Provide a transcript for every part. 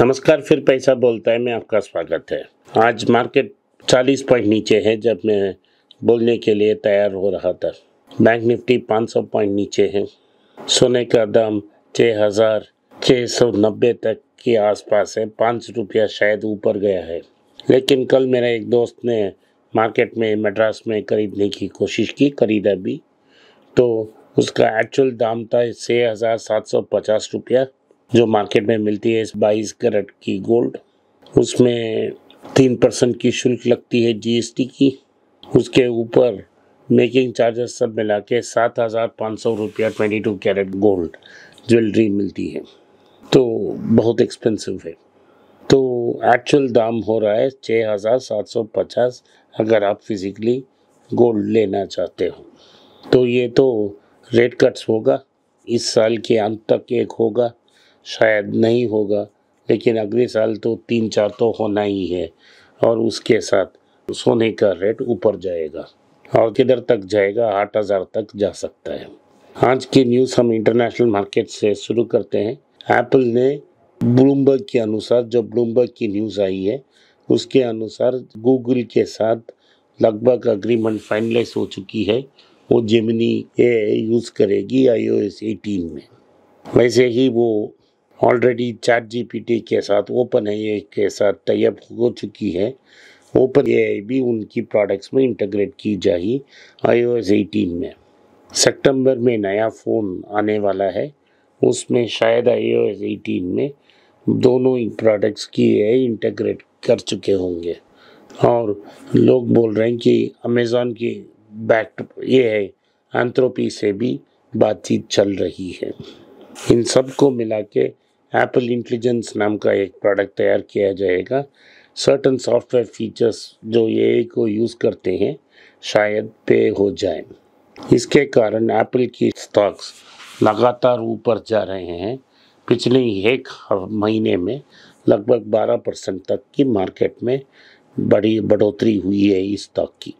नमस्कार फिर पैसा बोलता है मैं आपका स्वागत है आज मार्केट 40 पॉइंट नीचे है जब मैं बोलने के लिए तैयार हो रहा था बैंक निफ्टी 500 पॉइंट नीचे है सोने का दाम छः हज़ार छः सौ नब्बे तक के आसपास है पाँच रुपया शायद ऊपर गया है लेकिन कल मेरे एक दोस्त ने मार्केट में मद्रास में खरीदने की कोशिश की खरीदा भी तो उसका एक्चुअल दाम था छः हज़ार सात सौ पचास रुपया जो मार्केट में मिलती है बाईस कैरेट की गोल्ड उसमें तीन परसेंट की शुल्क लगती है जीएसटी की उसके ऊपर मेकिंग चार्जेस सब मिला के सात हज़ार पाँच सौ रुपया twenty two carat gold jewellery मिलती है तो बहुत एक्सपेंसिव है तो एक्चुअल दाम हो रहा है छः हज़ार सात सौ पचास अगर आप फिज़िकली गोल्ड लेना चाहते हो तो ये तो रेट कट्स होगा इस साल के अंत तक एक होगा शायद नहीं होगा लेकिन अगले साल तो तीन चार तो होना ही है और उसके साथ सोने का रेट ऊपर जाएगा और किधर तक जाएगा आठ हज़ार तक जा सकता है आज की न्यूज़ हम इंटरनेशनल मार्केट से शुरू करते हैं एप्पल ने ब्लूमबर्ग के अनुसार जो ब्लूमबर्ग की न्यूज़ आई है उसके अनुसार गूगल के साथ लगभग अग्रीमेंट फाइनलाइज हो चुकी है वो जेमिनी ए यूज़ करेगी आईओएस 18 में वैसे ही वो ऑलरेडी चैट जीपीटी के साथ ओपन ये के साथ तैयब हो चुकी है ओपन ए भी उनकी प्रोडक्ट्स में इंटीग्रेट की जाएगी आई ओ में सितंबर में नया फ़ोन आने वाला है उसमें शायद आई ओ में दोनों ही प्रोडक्ट्स की ए इंटीग्रेट कर चुके होंगे और लोग बोल रहे हैं कि अमेज़ोन की बैक ये है एंथ्रोपी से भी बातचीत चल रही है इन सब को मिला के एप्पल इंटेलिजेंस नाम का एक प्रोडक्ट तैयार किया जाएगा सर्टन सॉफ्टवेयर फीचर्स जो ए को यूज़ करते हैं शायद पे हो जाए इसके कारण एप्पल की स्टॉक्स लगातार ऊपर जा रहे हैं पिछले एक महीने में लगभग 12 परसेंट तक की मार्केट में बड़ी बढ़ोतरी हुई है इस स्टॉक की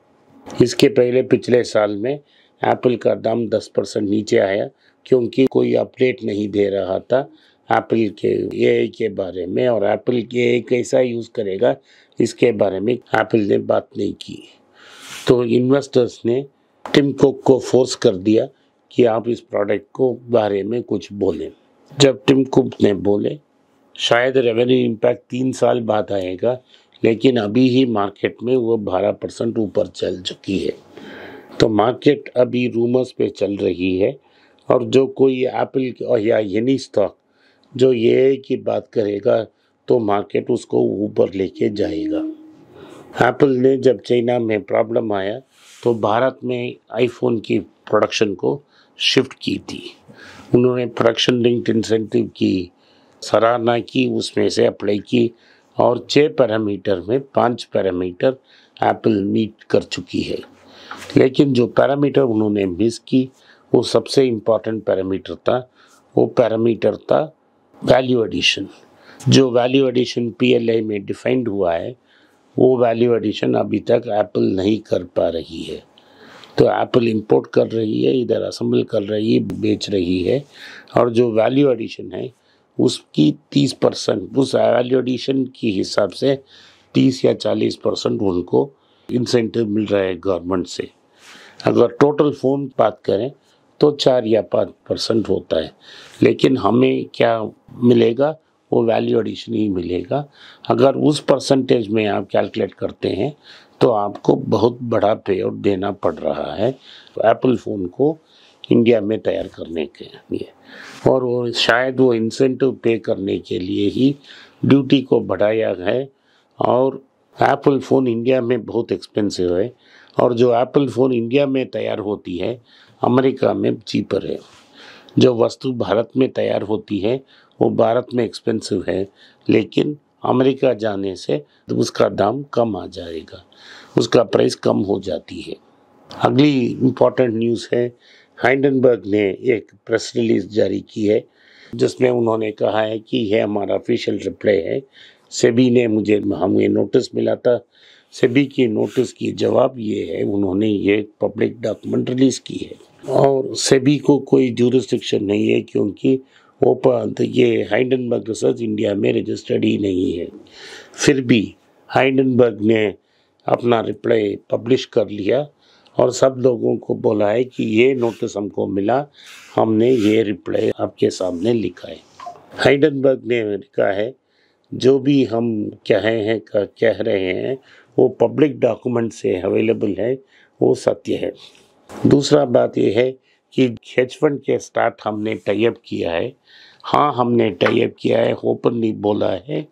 इसके पहले पिछले साल में एप्पल का दाम 10 परसेंट नीचे आया क्योंकि कोई अपडेट नहीं दे रहा था एप्पल के ए के बारे में और एप्पल के ए कैसा यूज़ करेगा इसके बारे में एप्पल ने बात नहीं की तो इन्वेस्टर्स ने टिम कुक को फोर्स कर दिया कि आप इस प्रोडक्ट को बारे में कुछ बोलें जब टिम कुक ने बोले शायद रेवेन्यू इम्पैक्ट तीन साल बाद आएगा लेकिन अभी ही मार्केट में वो बारह परसेंट ऊपर चल चुकी है तो मार्केट अभी रूमर्स पे चल रही है और जो कोई एप्पल या यनी स्टॉक जो ये की बात करेगा तो मार्केट उसको ऊपर लेके जाएगा एप्पल ने जब चाइना में प्रॉब्लम आया तो भारत में आईफोन की प्रोडक्शन को शिफ्ट की थी उन्होंने प्रोडक्शन लिंक्ड इंसेंटिव की सराहना की उसमें से अप्लाई की और छः पैरामीटर में पांच पैरामीटर एप्पल मीट कर चुकी है लेकिन जो पैरामीटर उन्होंने मिस की वो सबसे इम्पॉर्टेंट पैरामीटर था वो पैरामीटर था वैल्यू एडिशन जो वैल्यू एडिशन आई में डिफाइंड हुआ है वो वैल्यू एडिशन अभी तक एप्पल नहीं कर पा रही है तो एप्पल इंपोर्ट कर रही है इधर असम्बल कर रही है बेच रही है और जो वैल्यू एडिशन है उसकी तीस परसेंट उस वैल्यू एडिशन के हिसाब से तीस या चालीस परसेंट उनको इंसेंटिव मिल रहा है गवर्नमेंट से अगर टोटल फ़ोन बात करें तो चार या पाँच परसेंट होता है लेकिन हमें क्या मिलेगा वो वैल्यू एडिशन ही मिलेगा अगर उस परसेंटेज में आप कैलकुलेट करते हैं तो आपको बहुत बड़ा पे आउट देना पड़ रहा है एप्पल फ़ोन को इंडिया में तैयार करने के लिए और वो शायद वो इंसेंटिव पे करने के लिए ही ड्यूटी को बढ़ाया है और एप्पल फ़ोन इंडिया में बहुत एक्सपेंसिव है और जो एप्पल फ़ोन इंडिया में तैयार होती है अमेरिका में चीपर है जो वस्तु भारत में तैयार होती है वो भारत में एक्सपेंसिव है लेकिन अमेरिका जाने से उसका दाम कम आ जाएगा उसका प्राइस कम हो जाती है अगली इम्पॉर्टेंट न्यूज़ है हाइडनबर्ग ने एक प्रेस रिलीज जारी की है जिसमें उन्होंने कहा है कि यह हमारा ऑफिशियल रिप्ले है सेबी ने मुझे हमें नोटिस मिला था सेबी की नोटिस की जवाब ये है उन्होंने ये पब्लिक डॉक्यूमेंट रिलीज़ की है और सेबी को कोई जूरिस्टिक्शन नहीं है क्योंकि ओपन तो ये हाइडनबर्ग रिसर्च इंडिया में रजिस्टर्ड ही नहीं है फिर भी हाइडनबर्ग ने अपना रिप्लाई पब्लिश कर लिया और सब लोगों को बोला है कि ये नोटिस हमको मिला हमने ये रिप्लाई आपके सामने लिखा है हाइडनबर्ग ने लिखा है जो भी हम कहे हैं कह रहे हैं वो पब्लिक डॉक्यूमेंट से अवेलेबल है वो सत्य है दूसरा बात यह है कि हेज फंड के स्टार्ट हमने टाइप किया है हाँ हमने टाइप किया है ओपनली बोला है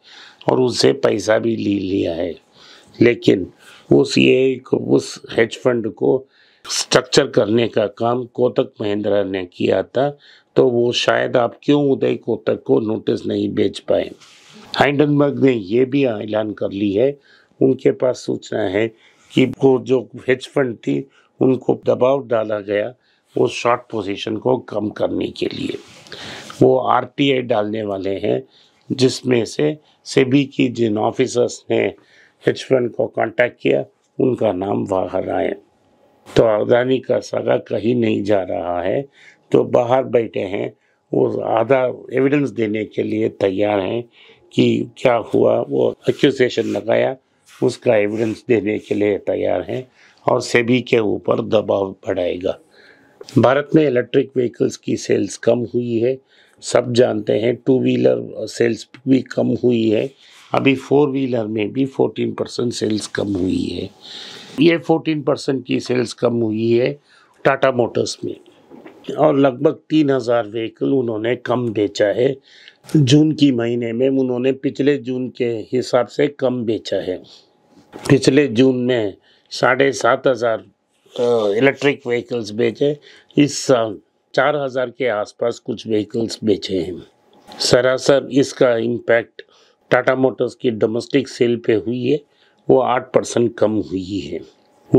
और उससे पैसा भी ले लिया है लेकिन उस ये उस हेज फंड को स्ट्रक्चर करने का काम कोटक महिंद्रा ने किया था तो वो शायद आप क्यों उदय कोटक को नोटिस नहीं भेज पाए हाइडनबर्ग ने ये भी ऐलान कर ली है उनके पास सूचना है कि वो जो हेज फंड थी उनको दबाव डाला गया वो शॉर्ट पोजीशन को कम करने के लिए वो आरटीआई डालने वाले हैं जिसमें से सेबी की जिन ऑफिसर्स ने एच को कांटेक्ट किया उनका नाम बाहर आए तो अदानी का सगा कहीं नहीं जा रहा है तो बाहर बैठे हैं वो आधा एविडेंस देने के लिए तैयार हैं कि क्या हुआ वो एक्यूजेशन लगाया उसका एविडेंस देने के लिए तैयार हैं और सेबी के ऊपर दबाव बढ़ाएगा भारत में इलेक्ट्रिक व्हीकल्स की सेल्स कम हुई है सब जानते हैं टू व्हीलर सेल्स भी कम हुई है अभी फोर व्हीलर में भी 14 परसेंट सेल्स कम हुई है ये 14 परसेंट की सेल्स कम हुई है टाटा मोटर्स में और लगभग तीन हज़ार व्हीकल उन्होंने कम बेचा है जून की महीने में उन्होंने पिछले जून के हिसाब से कम बेचा है पिछले जून में साढ़े सात हज़ार इलेक्ट्रिक व्हीकल्स बेचे इस साल चार हज़ार के आसपास कुछ व्हीकल्स बेचे हैं सरासर इसका इम्पैक्ट टाटा मोटर्स की डोमेस्टिक सेल पे हुई है वो आठ परसेंट कम हुई है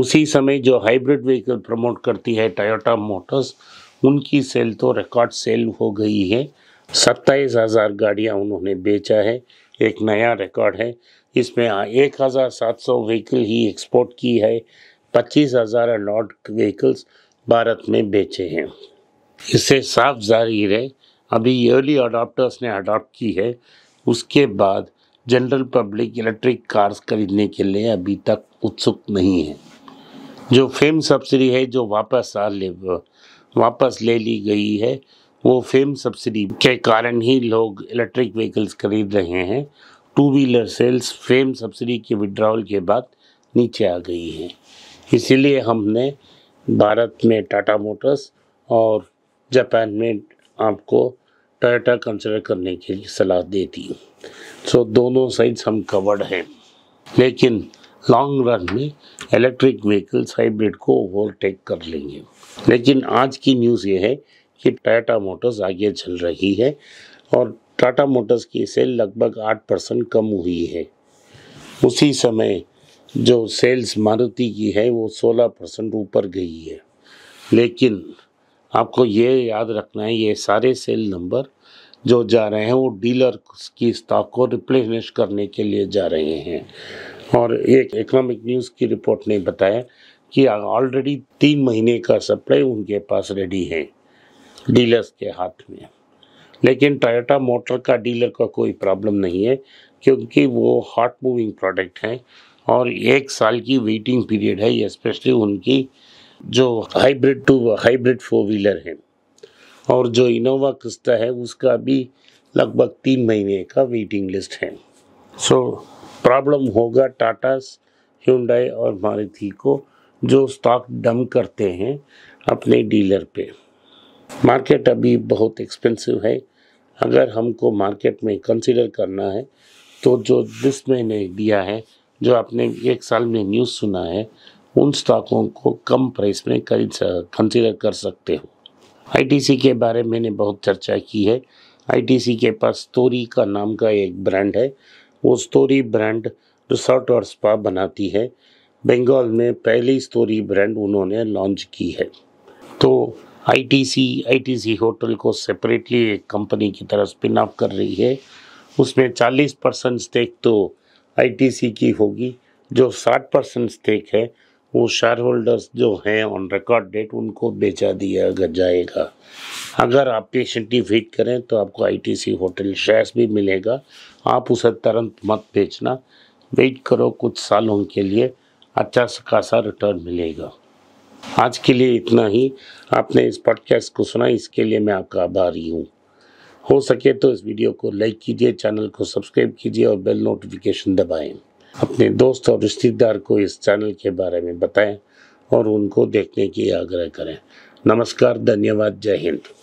उसी समय जो हाइब्रिड व्हीकल प्रमोट करती है टाटा मोटर्स उनकी सेल तो रिकॉर्ड सेल हो गई है सत्ताईस हज़ार गाड़ियाँ उन्होंने बेचा है एक नया रिकॉर्ड है इसमें हाँ, एक हज़ार सात सौ व्हीकल ही एक्सपोर्ट की है पच्चीस हज़ार नॉट व्हीकल्स भारत में बेचे हैं इससे साफ जाहिर है अभी अर्ली अडोप्टर्स ने अडॉप्ट की है उसके बाद जनरल पब्लिक इलेक्ट्रिक कार्स खरीदने के लिए अभी तक उत्सुक नहीं है जो फेम सब्सिडी है जो वापस आ ले वापस ले ली गई है वो फेम सब्सिडी के कारण ही लोग इलेक्ट्रिक व्हीकल्स खरीद रहे हैं two wheeler sales fame subsidy के विड्रावल के बाद नीचे आ गई हैं इसीलिए हमने भारत में टाटा मोटर्स और जापान में आपको टाटा कंसिडर करने के लिए सलाह देती हूँ सो so, दोनों साइड्स हम कवर्ड हैं लेकिन लॉन्ग रन में इलेक्ट्रिक व्हीकल्स हाइब्रिड को ओवरटेक कर लेंगे लेकिन आज की न्यूज़ ये है कि टाटा मोटर्स आगे चल रही है और टाटा मोटर्स की सेल लगभग आठ परसेंट कम हुई है उसी समय जो सेल्स मारुति की है वो सोलह परसेंट ऊपर गई है लेकिन आपको ये याद रखना है ये सारे सेल नंबर जो जा रहे हैं वो डीलर की स्टॉक को रिप्लेस करने के लिए जा रहे हैं और एक इकोनॉमिक न्यूज़ की रिपोर्ट ने बताया कि ऑलरेडी तीन महीने का सप्लाई उनके पास रेडी है डीलर्स के हाथ में लेकिन टोयोटा मोटर का डीलर का कोई प्रॉब्लम नहीं है क्योंकि वो हॉट मूविंग प्रोडक्ट हैं और एक साल की वेटिंग पीरियड है स्पेशली उनकी जो hybrid two hybrid four wheeler है और जो इनोवा किस्ता है उसका भी लगभग तीन महीने का वेटिंग लिस्ट है सो so, प्रॉब्लम होगा टाटा ह्यूंडई और मारुति को जो स्टॉक डम करते हैं अपने डीलर पे मार्केट अभी बहुत एक्सपेंसिव है अगर हमको मार्केट में कंसिडर करना है तो जो दिस मैंने दिया है जो आपने एक साल में न्यूज़ सुना है उन स्टॉकों को कम प्राइस में खरीद कंसिडर कर सकते हो आईटीसी के बारे में मैंने बहुत चर्चा की है आईटीसी के पास स्टोरी का नाम का एक ब्रांड है वो स्टोरी ब्रांड रिसोर्ट और स्पा बनाती है बंगाल में पहली स्टोरी ब्रांड उन्होंने लॉन्च की है तो आईटीसी आईटीसी होटल को सेपरेटली एक कंपनी की तरह स्पिन ऑफ कर रही है उसमें 40 परसेंट स्टेक तो आईटीसी की होगी जो 60 परसेंट स्टेक है वो शेयर होल्डर्स जो हैं ऑन रिकॉर्ड डेट उनको बेचा दिया अगर जाएगा अगर आप पेशेंटली वेट करें तो आपको आईटीसी होटल शेयर्स भी मिलेगा आप उसे तुरंत मत बेचना वेट करो कुछ सालों के लिए अच्छा खासा रिटर्न मिलेगा आज के लिए इतना ही आपने इस पॉडकास्ट को सुना इसके लिए मैं आपका आभारी हूँ हो सके तो इस वीडियो को लाइक कीजिए चैनल को सब्सक्राइब कीजिए और बेल नोटिफिकेशन दबाएं अपने दोस्त और रिश्तेदार को इस चैनल के बारे में बताएं और उनको देखने की आग्रह करें नमस्कार धन्यवाद जय हिंद